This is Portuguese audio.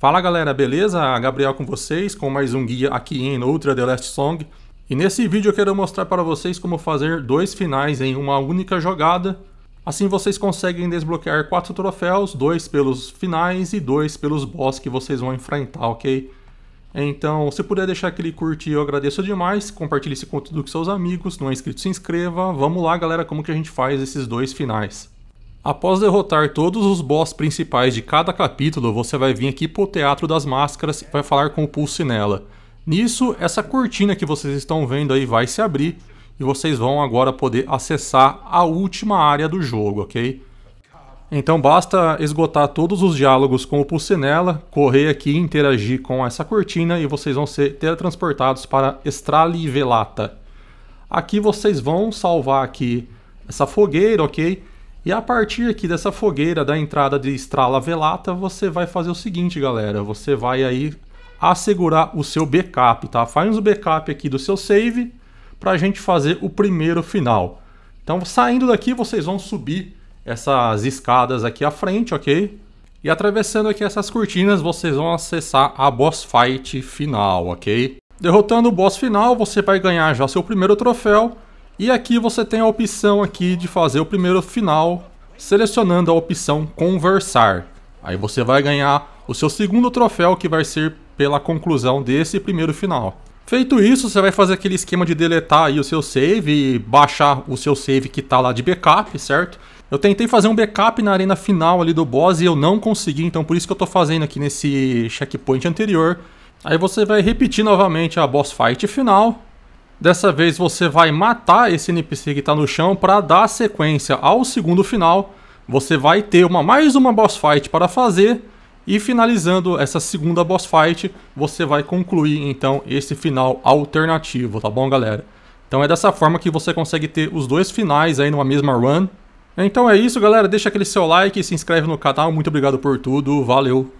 Fala galera, beleza? Gabriel com vocês, com mais um guia aqui em Ultra The Last Song. E nesse vídeo eu quero mostrar para vocês como fazer dois finais em uma única jogada. Assim vocês conseguem desbloquear quatro troféus, dois pelos finais e dois pelos boss que vocês vão enfrentar, ok? Então, se puder deixar aquele curtir, eu agradeço demais. Compartilhe esse conteúdo com seus amigos, não é inscrito, se inscreva. Vamos lá, galera, como que a gente faz esses dois finais. Após derrotar todos os boss principais de cada capítulo, você vai vir aqui pro Teatro das Máscaras e vai falar com o Pulcinella. Nisso, essa cortina que vocês estão vendo aí vai se abrir e vocês vão agora poder acessar a última área do jogo, ok? Então basta esgotar todos os diálogos com o Pulcinella, correr aqui e interagir com essa cortina e vocês vão ser teletransportados para Estralivelata. Aqui vocês vão salvar aqui essa fogueira, ok? E a partir aqui dessa fogueira da entrada de Estrala Velata, você vai fazer o seguinte, galera. Você vai aí assegurar o seu backup, tá? Faz o backup aqui do seu save para a gente fazer o primeiro final. Então, saindo daqui, vocês vão subir essas escadas aqui à frente, ok? E atravessando aqui essas cortinas, vocês vão acessar a boss fight final, ok? Derrotando o boss final, você vai ganhar já seu primeiro troféu e aqui você tem a opção aqui de fazer o primeiro final, selecionando a opção conversar. Aí você vai ganhar o seu segundo troféu que vai ser pela conclusão desse primeiro final. Feito isso, você vai fazer aquele esquema de deletar aí o seu save e baixar o seu save que está lá de backup, certo? Eu tentei fazer um backup na arena final ali do boss e eu não consegui, então por isso que eu estou fazendo aqui nesse checkpoint anterior. Aí você vai repetir novamente a boss fight final Dessa vez você vai matar esse NPC que está no chão para dar sequência ao segundo final. Você vai ter uma, mais uma boss fight para fazer e finalizando essa segunda boss fight, você vai concluir então esse final alternativo, tá bom galera? Então é dessa forma que você consegue ter os dois finais aí numa mesma run. Então é isso galera, deixa aquele seu like, se inscreve no canal, muito obrigado por tudo, valeu!